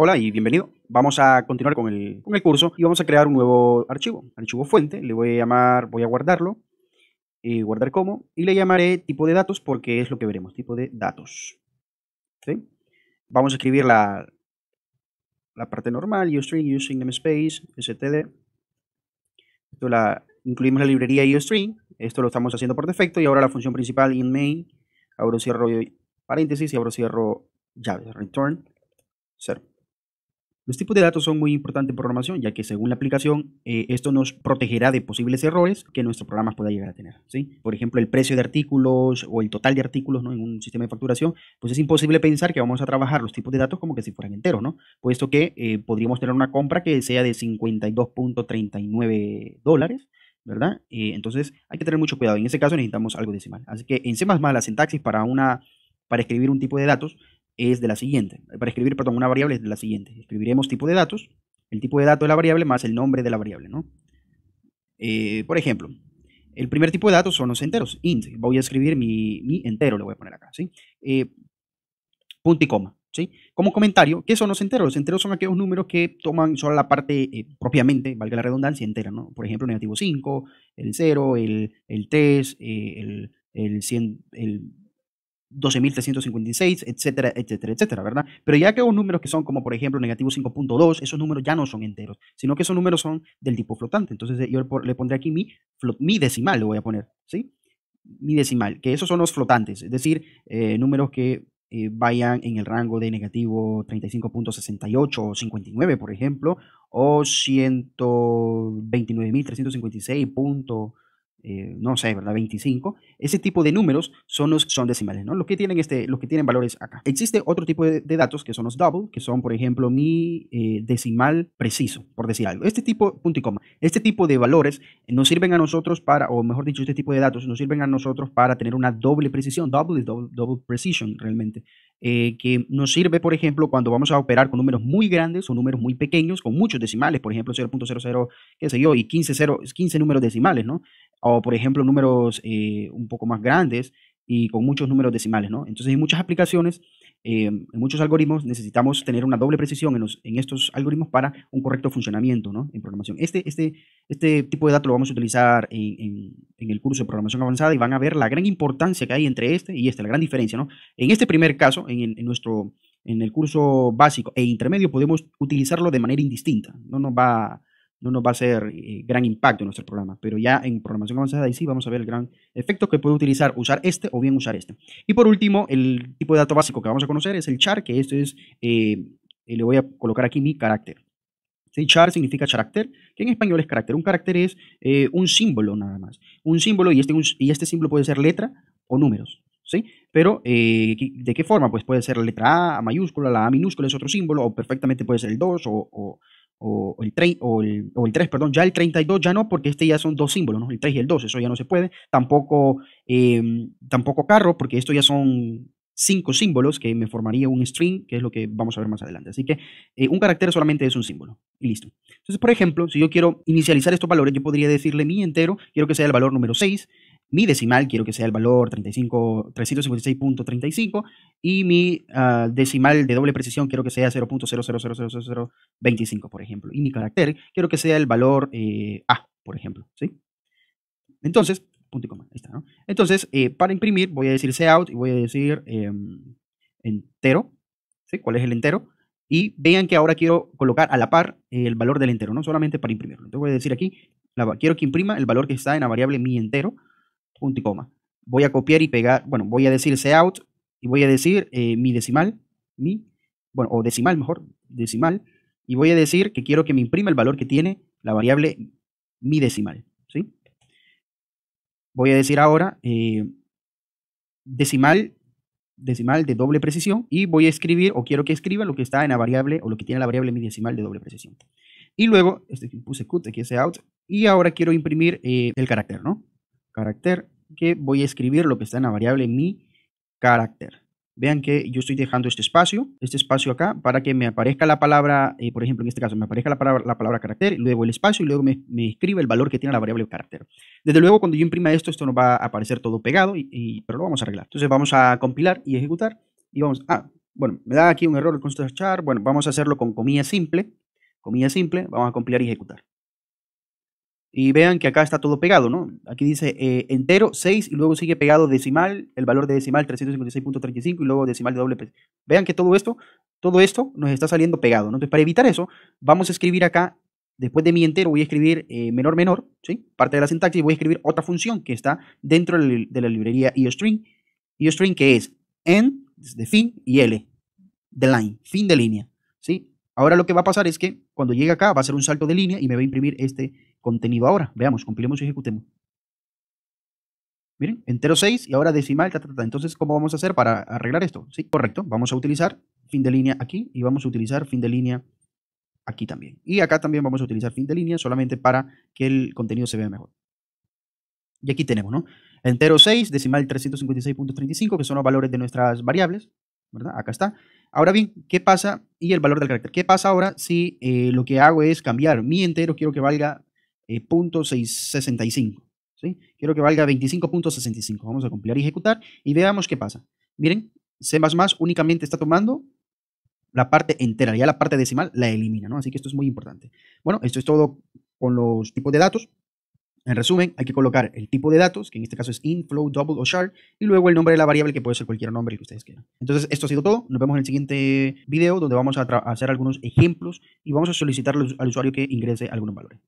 Hola y bienvenido. Vamos a continuar con el, curso y vamos a crear un nuevo archivo, archivo fuente. Le voy a llamar, voy a guardarlo, y eh, guardar como, y le llamaré tipo de datos porque es lo que veremos, tipo de datos. Vamos a escribir la, parte normal, uString, using namespace, std. Esto la, incluimos la librería uString, esto lo estamos haciendo por defecto, y ahora la función principal in main, abro cierro paréntesis y abro cierro llaves, return, 0. Los tipos de datos son muy importantes en programación, ya que según la aplicación, eh, esto nos protegerá de posibles errores que nuestro programa pueda llegar a tener. Por ejemplo, el precio de artículos o el total de artículos ¿no? en un sistema de facturación, pues es imposible pensar que vamos a trabajar los tipos de datos como que si fueran enteros, ¿no? puesto que eh, podríamos tener una compra que sea de 52.39 dólares. ¿Verdad? Eh, entonces hay que tener mucho cuidado. En ese caso necesitamos algo decimal. Así que en C, la sintaxis para, una, para escribir un tipo de datos es de la siguiente. Para escribir, perdón, una variable es de la siguiente. Escribiremos tipo de datos, el tipo de dato de la variable más el nombre de la variable, ¿no? Eh, por ejemplo, el primer tipo de datos son los enteros, int. Voy a escribir mi, entero, le voy a poner acá, ¿sí? Eh, punto y coma, ¿sí? Como comentario, ¿qué son los enteros? Los enteros son aquellos números que toman solo la parte eh, propiamente, valga la redundancia, entera, ¿no? Por ejemplo, negativo 5, el 0, el, el 3, el, el 100, el 12.356, etcétera, etcétera, etcétera, ¿verdad? Pero ya que hubo números que son como, por ejemplo, negativo 5.2, esos números ya no son enteros, sino que esos números son del tipo flotante. Entonces eh, yo le pondré aquí mi, mi decimal, le voy a poner, ¿sí? Mi decimal, que esos son los flotantes, es decir, eh, números que eh, vayan en el rango de negativo 35.68 o 59, por ejemplo, o 129.356 eh, no sé, ¿verdad? 25. Ese tipo de números son los son decimales, ¿no? Los que tienen, este, los que tienen valores acá. Existe otro tipo de, datos que son los double, que son, por ejemplo, mi eh, decimal preciso, por decir algo. Este tipo, punto y coma, este tipo de valores nos sirven a nosotros para, o mejor dicho, este tipo de datos nos sirven a nosotros para tener una doble precisión, double double, double precision realmente, eh, que nos sirve, por ejemplo, cuando vamos a operar con números muy grandes o números muy pequeños, con muchos decimales, por ejemplo, 0.00, qué sé yo, y 15, 15 números decimales, ¿no? o por ejemplo números eh, un poco más grandes y con muchos números decimales, ¿no? Entonces en muchas aplicaciones, eh, en muchos algoritmos necesitamos tener una doble precisión en, estos algoritmos para un correcto funcionamiento, ¿no? En programación. Este, este, este tipo de datos lo vamos a utilizar en, en, el curso de programación avanzada y van a ver la gran importancia que hay entre este y este, la gran diferencia, ¿no? En este primer caso, en, nuestro en el curso básico e intermedio podemos utilizarlo de manera indistinta, no nos va no nos va a hacer eh, gran impacto en nuestro programa, pero ya en programación avanzada ahí sí vamos a ver el gran efecto que puede utilizar, usar este o bien usar este. Y por último, el tipo de dato básico que vamos a conocer es el char, que esto es, eh, le voy a colocar aquí mi carácter. ¿Sí? Char significa carácter, que en español es carácter. Un carácter es eh, un símbolo nada más. Un símbolo y este, y este símbolo puede ser letra o números. ¿Sí? Pero, ¿de qué forma? Pues puede ser la letra A, mayúscula, la A minúscula es otro símbolo, o perfectamente puede ser el 2 o, o, el 3, o, el, 3, perdón, ya el 32 ya no, porque este ya son dos símbolos, el 3 y el 2, eso ya no se puede. Tampoco, em, tampoco carro, porque esto ya son cinco símbolos que me formaría un string, que es lo que vamos a ver más adelante. Así que eh, un carácter solamente es un símbolo y listo. Entonces, por ejemplo, si yo quiero inicializar estos valores, yo podría decirle mi entero, quiero que sea el valor número 6 mi decimal quiero que sea el valor 356.35 y mi ah, decimal de doble precisión quiero que sea 0.0000025, por ejemplo. Y mi carácter quiero que sea el valor eh, A, por ejemplo. ¿sí? Entonces, punto y coma, está. Entonces, eh, para imprimir voy a decir out y voy a decir em, entero. ¿sí? ¿Cuál es el entero? Y vean que ahora quiero colocar a la par el valor del entero, no solamente para imprimirlo. Entonces voy a decir aquí, quiero que imprima el valor que está en la variable mi entero punto y coma. Voy a copiar y pegar, bueno, voy a decir se out y voy a decir eh, mi decimal, mi, bueno, o decimal mejor, decimal, y voy a decir que quiero que me imprima el valor que tiene la variable mi decimal, ¿sí? Voy a decir ahora eh, decimal, decimal de doble precisión y voy a escribir o quiero que escriba lo que está en la variable o lo que tiene la variable mi decimal de doble precisión. Y luego, este, puse cut, aquí se out, y ahora quiero imprimir eh, el carácter, ¿no? carácter, que voy a escribir lo que está en la variable mi carácter. Vean que yo estoy dejando este espacio, este espacio acá, para que me aparezca la palabra, eh, por ejemplo, en este caso, me aparezca la palabra, la palabra carácter, y luego el espacio y luego me, me escribe el valor que tiene la variable carácter. Desde luego, cuando yo imprima esto, esto no va a aparecer todo pegado, y, pero lo vamos a arreglar. Entonces vamos a compilar y ejecutar, y vamos, ah, bueno, me da aquí un error el char, bueno, vamos a hacerlo con comillas simple, comillas simple, vamos a compilar y ejecutar. Y vean que acá está todo pegado, ¿no? Aquí dice eh, entero 6 y luego sigue pegado decimal, el valor de decimal 356.35 y luego decimal de doble. Vean que todo esto, todo esto nos está saliendo pegado, Entonces, para evitar eso, vamos a escribir acá, después de mi entero voy a escribir eh, menor menor, ¿sí? Parte de la sintaxis, voy a escribir otra función que está dentro de la librería iostring. Iostring que es end, de fin, y L, de line, fin de línea, ¿sí? Ahora lo que va a pasar es que cuando llegue acá va a ser un salto de línea y me va a imprimir este contenido ahora. Veamos, compilemos y ejecutemos. Miren, entero 6 y ahora decimal, Entonces, ¿cómo vamos a hacer para arreglar esto? Sí, correcto. Vamos a utilizar fin de línea aquí y vamos a utilizar fin de línea aquí también. Y acá también vamos a utilizar fin de línea solamente para que el contenido se vea mejor. Y aquí tenemos, ¿no? Entero 6, decimal 356.35, que son los valores de nuestras variables, ¿verdad? Acá está. Ahora bien, ¿qué pasa? Y el valor del carácter. ¿Qué pasa ahora si eh, lo que hago es cambiar mi entero, quiero que valga eh, punto 65, ¿sí? Quiero que valga 25.65. Vamos a compilar y ejecutar y veamos qué pasa. Miren, C++ únicamente está tomando la parte entera, ya la parte decimal la elimina, Así que esto es muy importante. Bueno, esto es todo con los tipos de datos. En resumen, hay que colocar el tipo de datos, que en este caso es inflow, double o shard y luego el nombre de la variable, que puede ser cualquier nombre que ustedes quieran. Entonces, esto ha sido todo. Nos vemos en el siguiente video, donde vamos a hacer algunos ejemplos y vamos a solicitar al usuario que ingrese algunos valores.